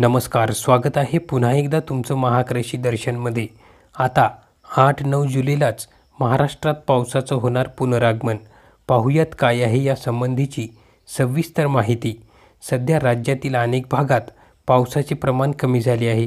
नमस्कार स्वागत आहे पुन्हा एकदा तुमचं महाक्रशी दर्शनमध्ये आता आठ नऊ जुलैलाच महाराष्ट्रात पावसाचं होणार पुनरागमन पाहुयात काय आहे यासंबंधीची सविस्तर माहिती सध्या राज्यातील अनेक भागात पावसाचे प्रमाण कमी झाले आहे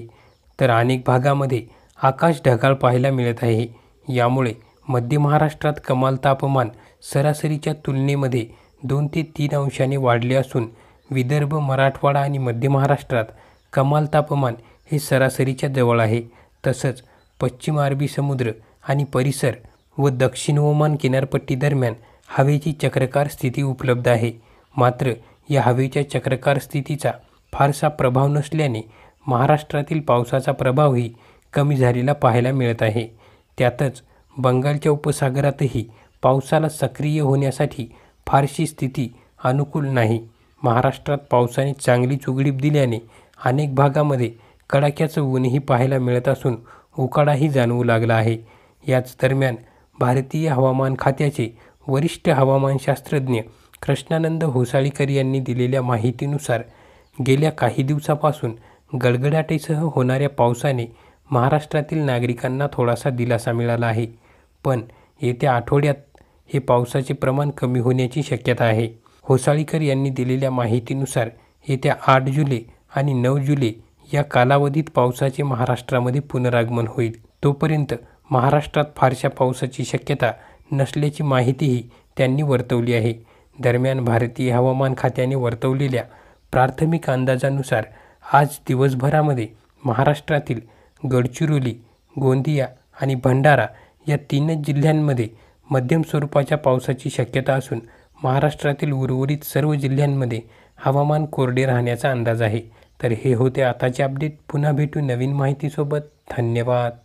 तर अनेक भागामध्ये आकाश ढगाळ पाहायला मिळत आहे यामुळे मध्य महाराष्ट्रात कमाल तापमान सरासरीच्या तुलनेमध्ये दोन ते तीन अंशाने वाढले असून विदर्भ मराठवाडा आणि मध्य महाराष्ट्रात कमाल तापमान हे सरासरीच्या जवळ आहे तसंच पश्चिम अरबी समुद्र आणि परिसर व दक्षिण ओमान किनारपट्टीदरम्यान हवेची चक्रकार स्थिती उपलब्ध आहे मात्र या हवेच्या चक्रकार स्थितीचा फारसा प्रभाव नसल्याने महाराष्ट्रातील पावसाचा प्रभावही कमी झालेला पाहायला मिळत आहे त्यातच बंगालच्या उपसागरातही पावसाला सक्रिय होण्यासाठी फारशी स्थिती अनुकूल नाही महाराष्ट्रात पावसाने चांगली चुगडीप दिल्याने अनेक भागामध्ये कडाक्याचं ऊनही पाहायला मिळत असून उकाडाही जाणवू लागला आहे याच दरम्यान भारतीय हवामान खात्याचे वरिष्ठ हवामानशास्त्रज्ञ कृष्णानंद होसाळीकर यांनी दिलेल्या माहितीनुसार गेल्या काही दिवसापासून गडगडाटेसह होणाऱ्या पावसाने महाराष्ट्रातील नागरिकांना थोडासा दिलासा मिळाला आहे पण येत्या आठवड्यात हे पावसाचे प्रमाण कमी होण्याची शक्यता आहे होसाळीकर यांनी दिलेल्या माहितीनुसार येत्या आठ जुलै आणि नऊ जुलै या कालावधीत पावसाचे महाराष्ट्रामध्ये पुनरागमन होईल तोपर्यंत महाराष्ट्रात फारशा पावसाची शक्यता नसल्याची माहितीही त्यांनी वर्तवली आहे दरम्यान भारतीय हवामान खात्याने वर्तवलेल्या प्राथमिक अंदाजानुसार आज दिवसभरामध्ये महाराष्ट्रातील गडचिरोली गोंदिया आणि भंडारा या तीनच जिल्ह्यांमध्ये मध्यम स्वरूपाच्या पावसाची शक्यता असून महाराष्ट्रातील उर्वरित सर्व जिल्ह्यांमध्ये हवामान कोरडे राहण्याचा अंदाज आहे तर हे होते आताचे अपडेट पुन्हा भेटू नवीन माहितीसोबत धन्यवाद